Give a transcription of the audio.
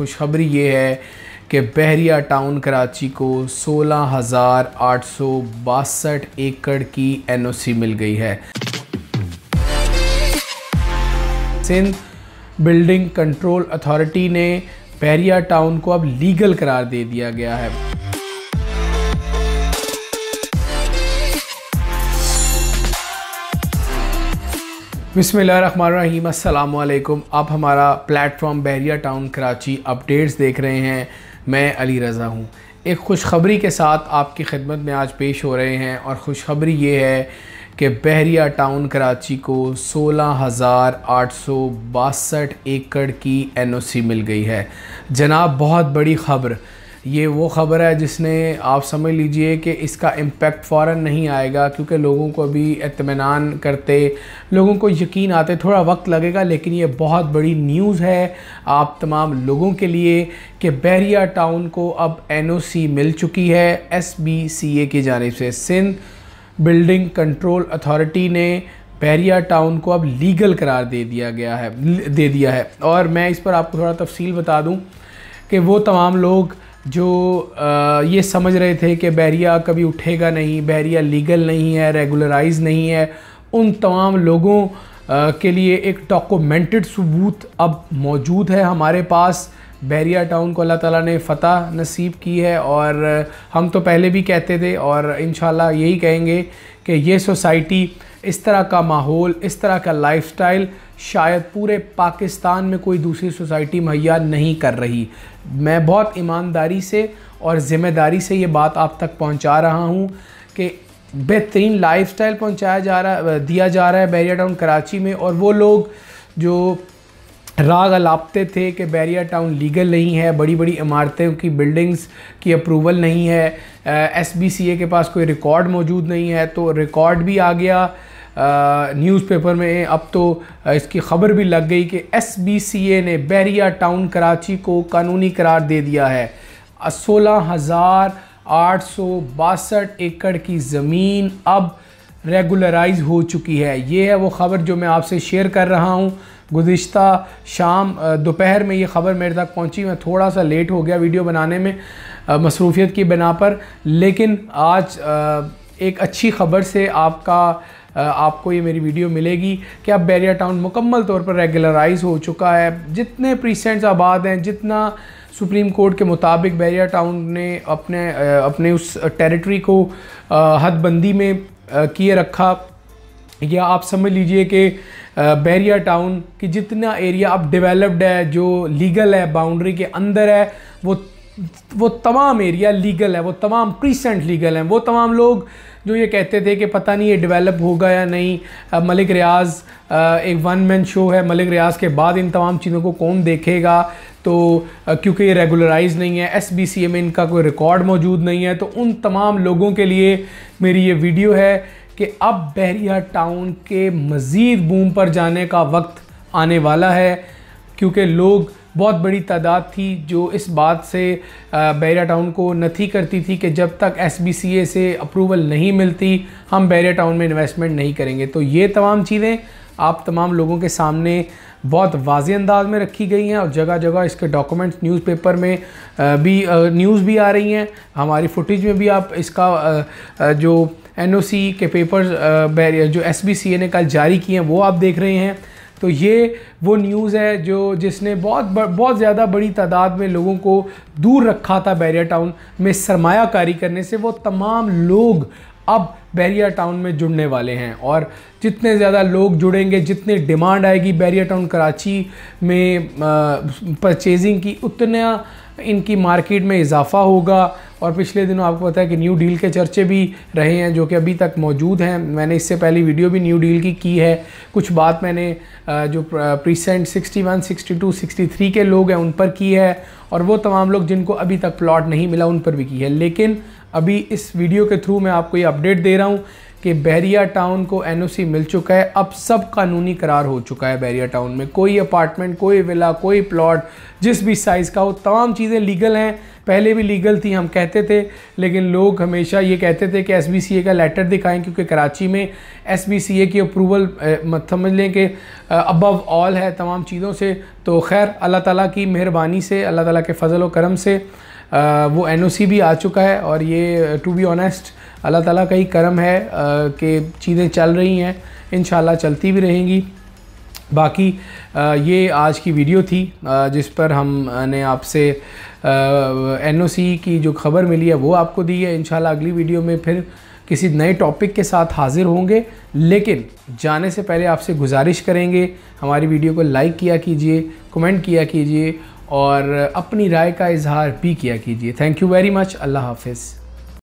खुशखबरी ये है कि बहरिया टाउन कराची को सोलह हज़ार आठ सौ बासठ एकड़ की एनओसी मिल गई है सिंध बिल्डिंग कंट्रोल अथॉरिटी ने बहरिया टाउन को अब लीगल करार दे दिया गया है बिसमीम अल्लाम आप हमारा platform Bahria town Karachi updates देख रहे हैं मैं अली रज़ा हूँ एक खुशखबरी के साथ आपकी खिदमत में आज पेश हो रहे हैं और खुशखबरी ये है कि बहरिया टाउन कराची को सोलह हज़ार आठ सौ बासठ एकड़ की एनओसी मिल गई है जनाब बहुत बड़ी खबर ये वो ख़बर है जिसने आप समझ लीजिए कि इसका इम्पेक्ट फ़ौर नहीं आएगा क्योंकि लोगों को अभी इतमान करते लोगों को यकीन आते थोड़ा वक्त लगेगा लेकिन ये बहुत बड़ी न्यूज़ है आप तमाम लोगों के लिए कि बहरिया टाउन को अब एन मिल चुकी है एस की जानब से सिंध बिल्डिंग कंट्रोल अथॉरिटी ने बहरिया टाउन को अब लीगल करार दे दिया गया है दे दिया है और मैं इस पर आपको थोड़ा तफसील बता दूँ कि वो तमाम लोग जो आ, ये समझ रहे थे कि बैरिया कभी उठेगा नहीं बैरिया लीगल नहीं है रेगुलराइज नहीं है उन तमाम लोगों आ, के लिए एक डॉक्यूमेंटेड सबूत अब मौजूद है हमारे पास बैरिया टाउन को अल्लाह ताला ने फ़तह नसीब की है और हम तो पहले भी कहते थे और इन यही कहेंगे कि ये सोसाइटी इस तरह का माहौल इस तरह का लाइफस्टाइल शायद पूरे पाकिस्तान में कोई दूसरी सोसाइटी मुहैया नहीं कर रही मैं बहुत ईमानदारी से और ज़िम्मेदारी से ये बात आप तक पहुंचा रहा हूं कि बेहतरीन लाइफस्टाइल पहुंचाया जा रहा दिया जा रहा है बैरिया टाउन कराची में और वो लोग जो राग अलापते थे कि बैरिया टाउन लीगल नहीं है बड़ी बड़ी इमारतों की बिल्डिंग्स की अप्रूवल नहीं है एस बी सी ए के पास कोई रिकॉर्ड मौजूद नहीं है तो रिकॉर्ड भी आ गया न्यूज़पेपर में अब तो इसकी ख़बर भी लग गई कि एस ने बैरिया टाउन कराची को कानूनी करार दे दिया है सोलह हज़ार आठ सौ बासठ एकड़ की ज़मीन अब रेगुलराइज हो चुकी है ये है वो ख़बर जो मैं आपसे शेयर कर रहा हूँ गुज्त शाम दोपहर में ये ख़बर मेरे तक पहुँची मैं थोड़ा सा लेट हो गया वीडियो बनाने में मसरूफियत की बिना पर लेकिन आज एक अच्छी ख़बर से आपका आपको ये मेरी वीडियो मिलेगी कि अब बैरिया टाउन मुकम्मल तौर पर रेगुलराइज हो चुका है जितने प्रीसेंट्स आबाद हैं जितना सुप्रीम कोर्ट के मुताबिक बैरिया टाउन ने अपने अपने उस टेरिटरी को हदबंदी में किए रखा या आप समझ लीजिए कि बैरिया टाउन की जितना एरिया अब डेवलप्ड है जो लीगल है बाउंड्री के अंदर है वो वो तमाम एरिया लीगल है वो तमाम प्रीसेंट लीगल हैं वो तमाम लोग जो ये कहते थे कि पता नहीं ये डेवलप होगा या नहीं आ, मलिक रियाज एक वन मैन शो है मलिक रियाज के बाद इन तमाम चीज़ों को कौन देखेगा तो क्योंकि ये रेगुलराइज नहीं है एस बी सी में इनका कोई रिकॉर्ड मौजूद नहीं है तो उन तमाम लोगों के लिए मेरी ये वीडियो है कि अब बहरिया टाउन के मज़ीद बूम पर जाने का वक्त आने वाला है क्योंकि लोग बहुत बड़ी तादाद थी जो इस बात से बैरिया टाउन को नथी करती थी कि जब तक एस से अप्रूवल नहीं मिलती हम बैरिया टाउन में इन्वेस्टमेंट नहीं करेंगे तो ये तमाम चीज़ें आप तमाम लोगों के सामने बहुत वाजे अंदाज में रखी गई हैं और जगह जगह इसके डॉक्यूमेंट्स न्यूज़पेपर में भी न्यूज़ भी आ रही हैं हमारी फुटेज में भी आप इसका जो एनओसी के पेपर्स जो एसबीसीए ने कल जारी किए हैं वो आप देख रहे हैं तो ये वो न्यूज़ है जो जिसने बहुत बहुत ज़्यादा बड़ी तादाद में लोगों को दूर रखा था बैरिया टाउन में सरमाकारी करने से वो तमाम लोग अब बैरियर टाउन में जुड़ने वाले हैं और जितने ज़्यादा लोग जुड़ेंगे जितनी डिमांड आएगी बैरियर टाउन कराची में परचेजिंग की उतना इनकी मार्केट में इजाफा होगा और पिछले दिनों आपको पता है कि न्यू डील के चर्चे भी रहे हैं जो कि अभी तक मौजूद हैं मैंने इससे पहले वीडियो भी न्यू डील की की है कुछ बात मैंने जो प्रीसेंट 61, 62, 63 के लोग हैं उन पर की है और वो तमाम लोग जिनको अभी तक प्लॉट नहीं मिला उन पर भी की है लेकिन अभी इस वीडियो के थ्रू मैं आपको ये अपडेट दे रहा हूँ कि बैरिया टाउन को एन मिल चुका है अब सब कानूनी करार हो चुका है बैरिया टाउन में कोई अपार्टमेंट कोई विला कोई प्लॉट जिस भी साइज़ का हो तमाम चीज़ें लीगल हैं पहले भी लीगल थी हम कहते थे लेकिन लोग हमेशा ये कहते थे कि एस का लेटर दिखाएं क्योंकि कराची में एस की अप्रूवल समझ लें कि अबव ऑल है तमाम चीज़ों से तो खैर अल्लाह ताला की मेहरबानी से अल्लाह ताला के फजल व करम से आ, वो एन भी आ चुका है और ये टू बी ऑनेस्ट अल्लाह ताला का ही करम है कि चीज़ें चल रही हैं इन चलती भी रहेंगी बाकी ये आज की वीडियो थी जिस पर हमने आपसे एनओसी की जो खबर मिली है वो आपको दी है इन अगली वीडियो में फिर किसी नए टॉपिक के साथ हाज़िर होंगे लेकिन जाने से पहले आपसे गुजारिश करेंगे हमारी वीडियो को लाइक किया कीजिए कमेंट किया कीजिए और अपनी राय का इजहार भी किया कीजिए थैंक यू वेरी मच अल्लाह हाफिज़